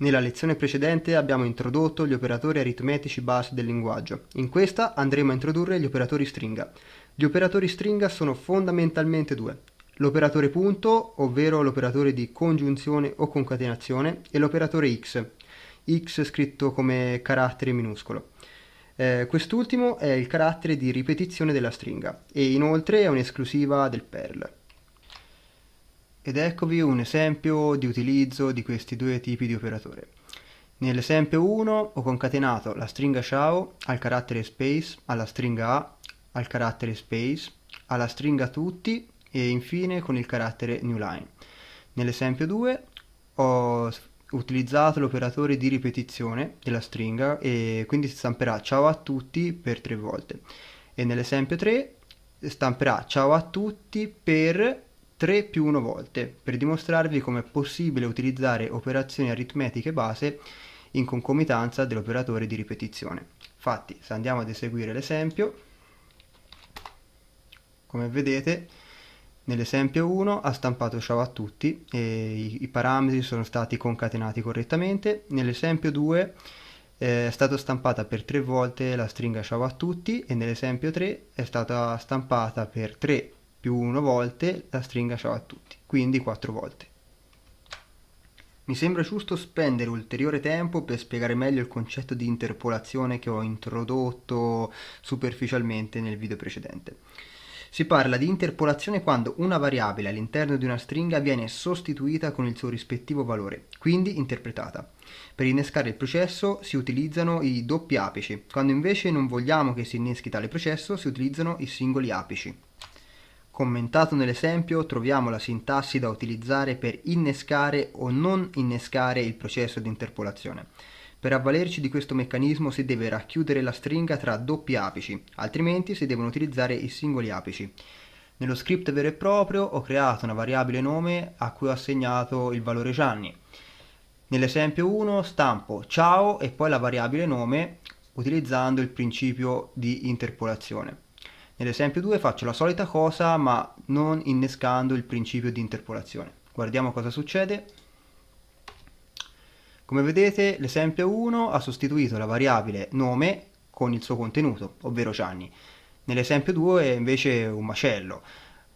Nella lezione precedente abbiamo introdotto gli operatori aritmetici base del linguaggio. In questa andremo a introdurre gli operatori stringa. Gli operatori stringa sono fondamentalmente due. L'operatore punto, ovvero l'operatore di congiunzione o concatenazione, e l'operatore x, x scritto come carattere minuscolo. Eh, quest'ultimo è il carattere di ripetizione della stringa e inoltre è un'esclusiva del Perl. Ed eccovi un esempio di utilizzo di questi due tipi di operatore. Nell'esempio 1 ho concatenato la stringa ciao al carattere space, alla stringa a, al carattere space, alla stringa tutti e infine con il carattere newline. Nell'esempio 2 ho utilizzato l'operatore di ripetizione della stringa e quindi si stamperà ciao a tutti per tre volte. E nell'esempio 3 stamperà ciao a tutti per 3 più 1 volte per dimostrarvi come è possibile utilizzare operazioni aritmetiche base in concomitanza dell'operatore di ripetizione. Infatti, se andiamo ad eseguire l'esempio, come vedete nell'esempio 1 ha stampato ciao a tutti e i, parametri sono stati concatenati correttamente, nell'esempio 2 eh, è stata stampata per 3 volte la stringa ciao a tutti e nell'esempio 3 è stata stampata per 3 più 1 volte la stringa ciao a tutti, quindi 4 volte. Mi sembra giusto spendere ulteriore tempo per spiegare meglio il concetto di interpolazione che ho introdotto superficialmente nel video precedente. Si parla di interpolazione quando una variabile all'interno di una stringa viene sostituita con il suo rispettivo valore, quindi interpretata. Per innescare il processo si utilizzano i doppi apici, quando invece non vogliamo che si inneschi tale processo si utilizzano i singoli apici. Commentato nell'esempio troviamo la sintassi da utilizzare per innescare o non innescare il processo di interpolazione. Per avvalerci di questo meccanismo si deve racchiudere la stringa tra doppi apici, altrimenti si devono utilizzare i singoli apici. Nello script vero e proprio ho creato una variabile nome a cui ho assegnato il valore Gianni. Nell'esempio 1 stampo ciao e poi la variabile nome utilizzando il principio di interpolazione. Nell'esempio 2 faccio la solita cosa ma non innescando il principio di interpolazione. Guardiamo cosa succede. Come vedete l'esempio 1 ha sostituito la variabile nome con il suo contenuto, ovvero Gianni. Nell'esempio 2 è invece un macello.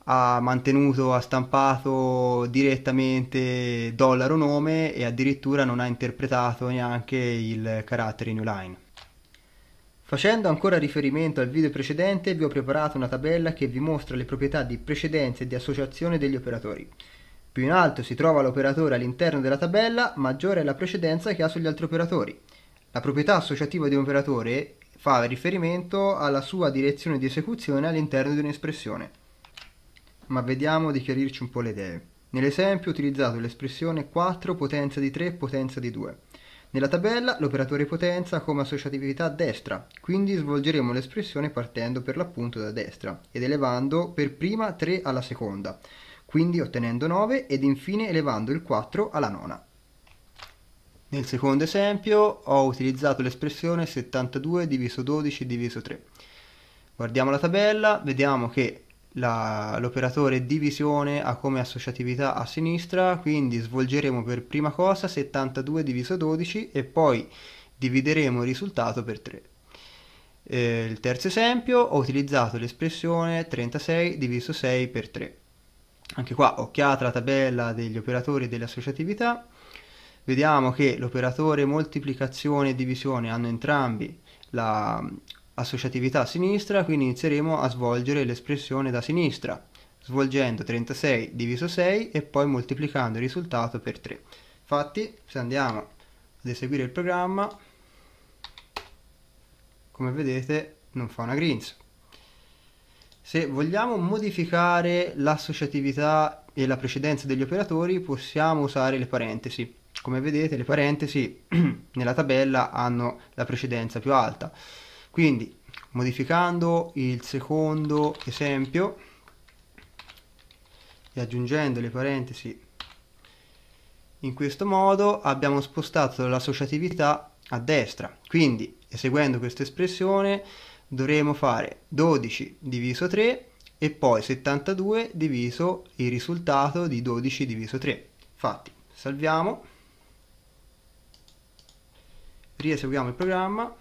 Ha mantenuto, ha stampato direttamente dollaro nome e addirittura non ha interpretato neanche il carattere newline. Facendo ancora riferimento al video precedente vi ho preparato una tabella che vi mostra le proprietà di precedenza e di associazione degli operatori. Più in alto si trova l'operatore all'interno della tabella, maggiore è la precedenza che ha sugli altri operatori. La proprietà associativa di un operatore fa riferimento alla sua direzione di esecuzione all'interno di un'espressione. Ma vediamo di chiarirci un po' le idee. Nell'esempio ho utilizzato l'espressione 4 potenza di 3 potenza di 2. Nella tabella l'operatore potenza come associatività destra, quindi svolgeremo l'espressione partendo per l'appunto da destra ed elevando per prima 3 alla seconda, quindi ottenendo 9 ed infine elevando il 4 alla nona. Nel secondo esempio ho utilizzato l'espressione 72 diviso 12 diviso 3. Guardiamo la tabella, vediamo che la, l'operatore divisione ha come associatività a sinistra, quindi svolgeremo per prima cosa 72 diviso 12 e poi divideremo il risultato per 3. Eh, il terzo esempio ho utilizzato l'espressione 36 diviso 6 per 3. Anche qua occhiata la tabella degli operatori delle associatività, vediamo che l'operatore moltiplicazione e divisione hanno entrambi la associatività a sinistra, quindi inizieremo a svolgere l'espressione da sinistra, svolgendo 36 diviso 6 e poi moltiplicando il risultato per 3. Infatti, se andiamo ad eseguire il programma, come vedete non fa una grinza. Se vogliamo modificare l'associatività e la precedenza degli operatori possiamo usare le parentesi. Come vedete le parentesi nella tabella hanno la precedenza più alta. Quindi modificando il secondo esempio e aggiungendo le parentesi in questo modo abbiamo spostato l'associatività a destra. Quindi eseguendo questa espressione dovremo fare 12 diviso 3 e poi 72 diviso il risultato di 12 diviso 3. Infatti salviamo, rieseguiamo il programma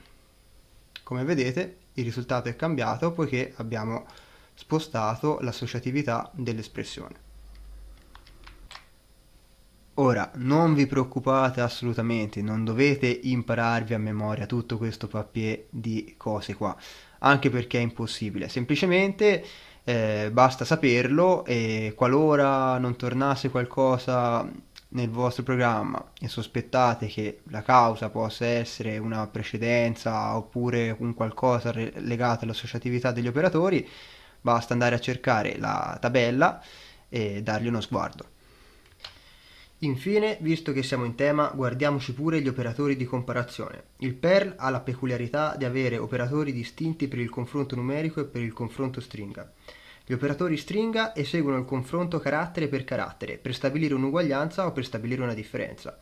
come vedete il risultato è cambiato poiché abbiamo spostato l'associatività dell'espressione. Ora, non vi preoccupate assolutamente, non dovete impararvi a memoria tutto questo papier di cose qua, anche perché è impossibile, semplicemente eh, basta saperlo e qualora non tornasse qualcosa nel vostro programma e sospettate che la causa possa essere una precedenza oppure un qualcosa re- legato all'associatività degli operatori, basta andare a cercare la tabella e dargli uno sguardo. Infine, visto che siamo in tema, guardiamoci pure gli operatori di comparazione. Il PERL ha la peculiarità di avere operatori distinti per il confronto numerico e per il confronto stringa. Gli operatori stringa eseguono il confronto carattere per carattere per stabilire un'uguaglianza o per stabilire una differenza.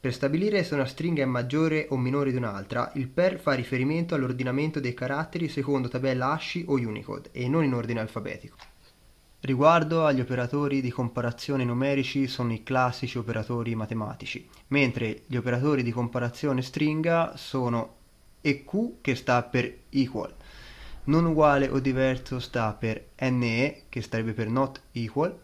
Per stabilire se una stringa è maggiore o minore di un'altra, il per fa riferimento all'ordinamento dei caratteri secondo tabella ASCII o Unicode e non in ordine alfabetico. Riguardo agli operatori di comparazione numerici sono i classici operatori matematici, mentre gli operatori di comparazione stringa sono EQ che sta per equal non uguale o diverso sta per NE, che sarebbe per not equal,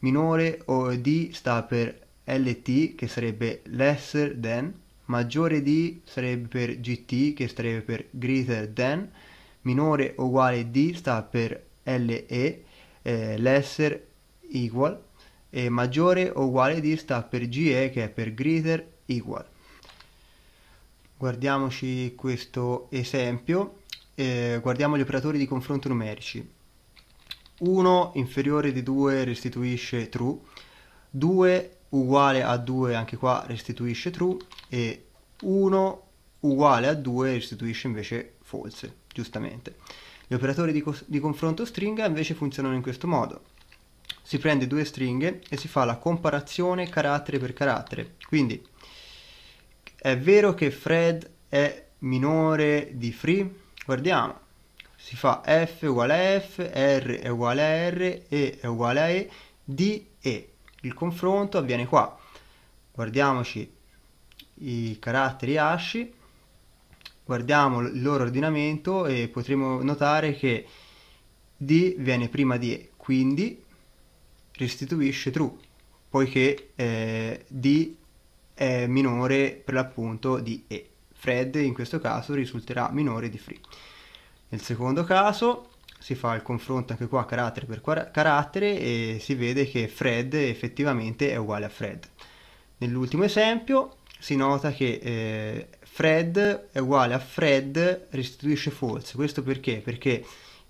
minore o D sta per LT, che sarebbe lesser than, maggiore D sarebbe per GT, che sarebbe per greater than, minore o uguale D sta per LE, eh, lesser equal, e maggiore o uguale D sta per GE, che è per greater equal. Guardiamoci questo esempio eh, guardiamo gli operatori di confronto numerici. 1 inferiore di 2 restituisce true, 2 uguale a 2 anche qua restituisce true e 1 uguale a 2 restituisce invece false, giustamente. Gli operatori di, co di confronto stringa invece funzionano in questo modo. Si prende due stringhe e si fa la comparazione carattere per carattere. Quindi è vero che Fred è minore di Free? guardiamo si fa f uguale a f r è uguale a r e è uguale a e d e il confronto avviene qua guardiamoci i caratteri asci guardiamo il loro ordinamento e potremo notare che D viene prima di E, quindi restituisce true, poiché eh, D è minore per l'appunto di E. Fred in questo caso risulterà minore di Free. Nel secondo caso si fa il confronto anche qua carattere per carattere e si vede che Fred effettivamente è uguale a Fred. Nell'ultimo esempio si nota che eh, Fred è uguale a Fred restituisce false, questo perché? Perché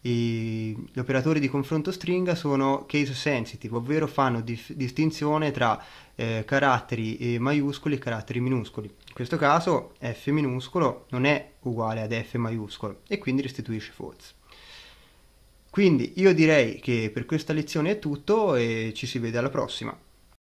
i, gli operatori di confronto stringa sono case sensitive, ovvero fanno dif- distinzione tra eh, caratteri eh, maiuscoli e caratteri minuscoli. In questo caso f minuscolo non è uguale ad f maiuscolo e quindi restituisce false. Quindi io direi che per questa lezione è tutto e ci si vede alla prossima.